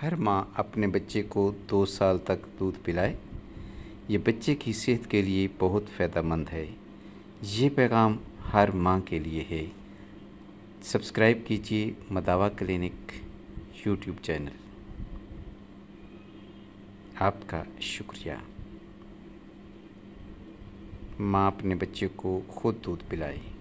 हर माँ अपने बच्चे को दो साल तक दूध पिलाए ये बच्चे की सेहत के लिए बहुत फ़ायदेमंद है ये पैगाम हर माँ के लिए है सब्सक्राइब कीजिए मदावा क्लिनिक यूट्यूब चैनल आपका शुक्रिया माँ अपने बच्चे को खुद दूध पिलाए